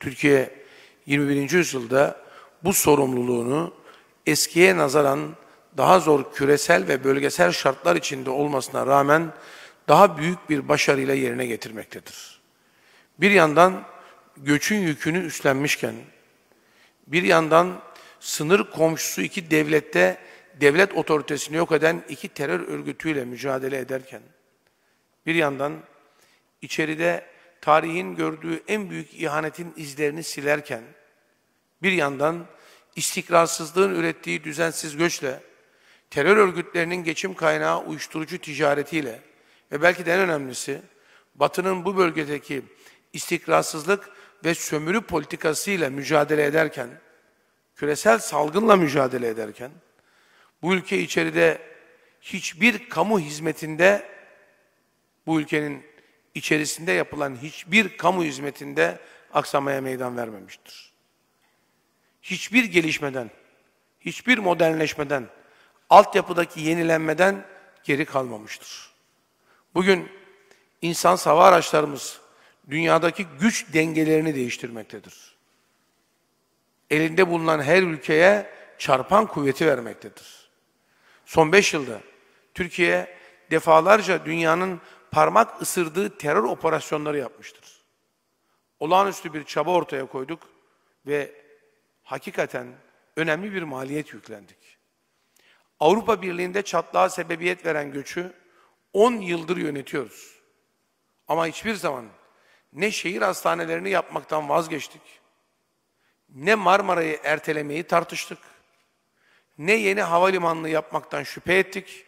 Türkiye 21. yüzyılda bu sorumluluğunu eskiye nazaran daha zor küresel ve bölgesel şartlar içinde olmasına rağmen daha büyük bir başarıyla yerine getirmektedir. Bir yandan göçün yükünü üstlenmişken, bir yandan sınır komşusu iki devlette devlet otoritesini yok eden iki terör örgütüyle mücadele ederken, bir yandan içeride tarihin gördüğü en büyük ihanetin izlerini silerken, bir yandan istikrarsızlığın ürettiği düzensiz göçle, terör örgütlerinin geçim kaynağı uyuşturucu ticaretiyle ve belki de en önemlisi, Batı'nın bu bölgedeki istikrarsızlık ve sömürü politikasıyla mücadele ederken, küresel salgınla mücadele ederken, bu ülke içeride hiçbir kamu hizmetinde bu ülkenin içerisinde yapılan hiçbir kamu hizmetinde aksamaya meydan vermemiştir. Hiçbir gelişmeden, hiçbir modernleşmeden, altyapıdaki yenilenmeden geri kalmamıştır. Bugün insan hava araçlarımız dünyadaki güç dengelerini değiştirmektedir. Elinde bulunan her ülkeye çarpan kuvveti vermektedir. Son beş yılda Türkiye defalarca dünyanın parmak ısırdığı terör operasyonları yapmıştır. Olağanüstü bir çaba ortaya koyduk ve hakikaten önemli bir maliyet yüklendik. Avrupa Birliği'nde çatlağa sebebiyet veren göçü 10 yıldır yönetiyoruz. Ama hiçbir zaman ne şehir hastanelerini yapmaktan vazgeçtik, ne Marmara'yı ertelemeyi tartıştık, ne yeni havalimanını yapmaktan şüphe ettik,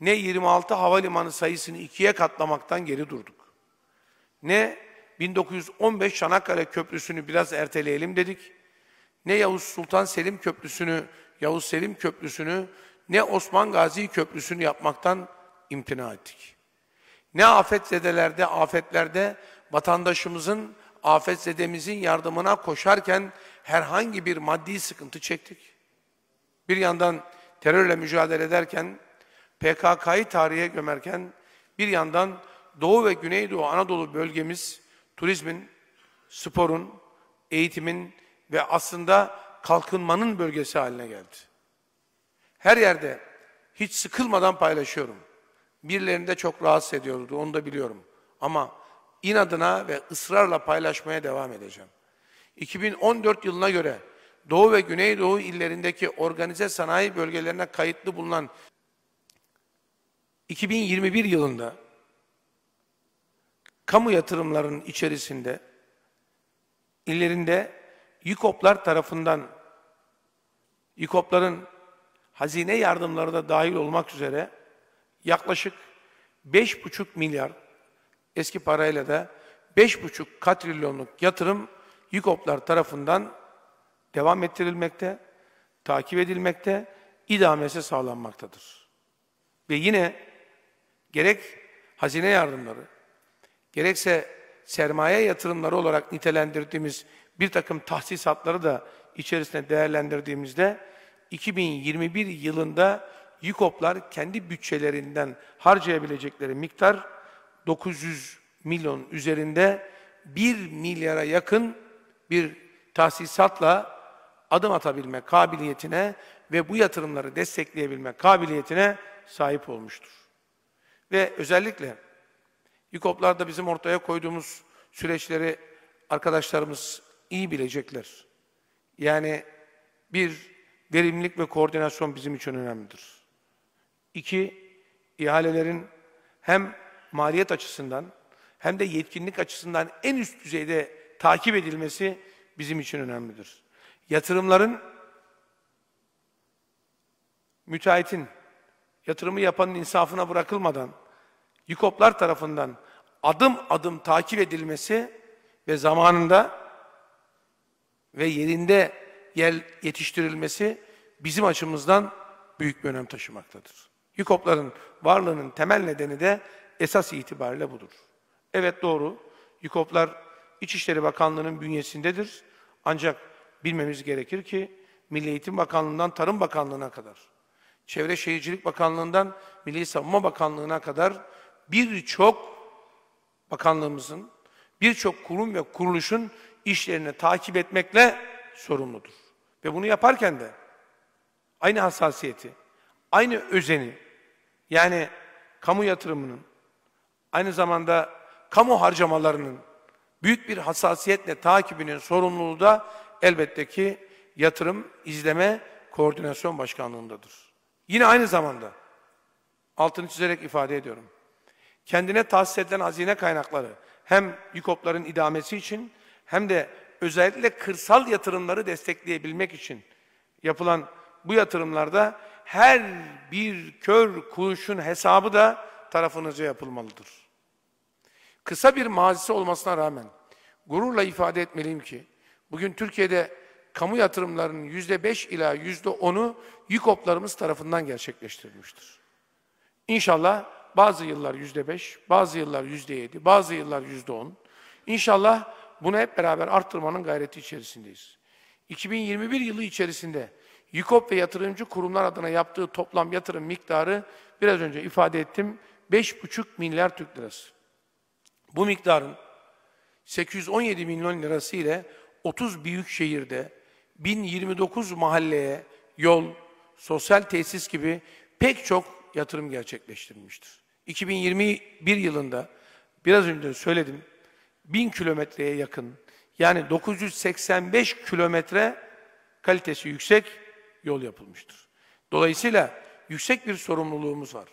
ne 26 havalimanı sayısını ikiye katlamaktan geri durduk. Ne 1915 Çanakkale Köprüsü'nü biraz erteleyelim dedik. Ne Yavuz Sultan Selim Köprüsü'nü, Yavuz Selim Köprüsü'nü, ne Osman Gazi Köprüsü'nü yapmaktan imtina ettik. Ne afetzedelerde, afetlerde vatandaşımızın, afetzedemizin yardımına koşarken herhangi bir maddi sıkıntı çektik. Bir yandan terörle mücadele ederken PKK'yı tarihe gömerken bir yandan Doğu ve Güneydoğu Anadolu bölgemiz turizmin, sporun, eğitimin ve aslında kalkınmanın bölgesi haline geldi. Her yerde hiç sıkılmadan paylaşıyorum. Birilerini de çok rahatsız ediyordu, onu da biliyorum. Ama inadına ve ısrarla paylaşmaya devam edeceğim. 2014 yılına göre Doğu ve Güneydoğu illerindeki organize sanayi bölgelerine kayıtlı bulunan 2021 yılında kamu yatırımlarının içerisinde illerinde YİKOP'lar tarafından YİKOP'ların hazine yardımları da dahil olmak üzere yaklaşık 5,5 milyar eski parayla da 5,5 katrilyonluk yatırım YİKOP'lar tarafından devam ettirilmekte, takip edilmekte, idamesi sağlanmaktadır. Ve yine gerek hazine yardımları, gerekse sermaye yatırımları olarak nitelendirdiğimiz bir takım tahsisatları da içerisine değerlendirdiğimizde 2021 yılında YİKOP'lar kendi bütçelerinden harcayabilecekleri miktar 900 milyon üzerinde 1 milyara yakın bir tahsisatla adım atabilme kabiliyetine ve bu yatırımları destekleyebilme kabiliyetine sahip olmuştur. Ve özellikle YİKOP'larda bizim ortaya koyduğumuz süreçleri arkadaşlarımız iyi bilecekler. Yani bir, verimlilik ve koordinasyon bizim için önemlidir. İki, ihalelerin hem maliyet açısından hem de yetkinlik açısından en üst düzeyde takip edilmesi bizim için önemlidir. Yatırımların müteahhitin yatırımı yapanın insafına bırakılmadan, yukoplar tarafından adım adım takip edilmesi ve zamanında ve yerinde yel yetiştirilmesi bizim açımızdan büyük bir önem taşımaktadır. Yukopların varlığının temel nedeni de esas itibariyle budur. Evet doğru, yukoplar İçişleri Bakanlığı'nın bünyesindedir. Ancak bilmemiz gerekir ki Milli Eğitim Bakanlığı'ndan Tarım Bakanlığı'na kadar Çevre Şehircilik Bakanlığı'ndan Milli Savunma Bakanlığı'na kadar birçok bakanlığımızın, birçok kurum ve kuruluşun işlerini takip etmekle sorumludur. Ve bunu yaparken de aynı hassasiyeti, aynı özeni, yani kamu yatırımının, aynı zamanda kamu harcamalarının büyük bir hassasiyetle takibinin sorumluluğu da elbette ki yatırım, izleme, koordinasyon başkanlığındadır. Yine aynı zamanda altını çizerek ifade ediyorum. Kendine tahsis edilen hazine kaynakları hem yükopların idamesi için hem de özellikle kırsal yatırımları destekleyebilmek için yapılan bu yatırımlarda her bir kör kuruşun hesabı da tarafınıza yapılmalıdır. Kısa bir mazisi olmasına rağmen gururla ifade etmeliyim ki bugün Türkiye'de kamu yatırımlarının yüzde beş ila yüzde onu YİKOP'larımız tarafından gerçekleştirilmiştir. İnşallah bazı yıllar yüzde beş, bazı yıllar yüzde yedi, bazı yıllar yüzde on. İnşallah bunu hep beraber arttırmanın gayreti içerisindeyiz. 2021 yılı içerisinde YİKOP ve yatırımcı kurumlar adına yaptığı toplam yatırım miktarı biraz önce ifade ettim 5,5 milyar Türk lirası. Bu miktarın 817 milyon lirası ile 30 büyük şehirde 1029 mahalleye yol, sosyal tesis gibi pek çok yatırım gerçekleştirilmiştir. 2021 yılında biraz önce söyledim 1000 kilometreye yakın yani 985 kilometre kalitesi yüksek yol yapılmıştır. Dolayısıyla yüksek bir sorumluluğumuz var.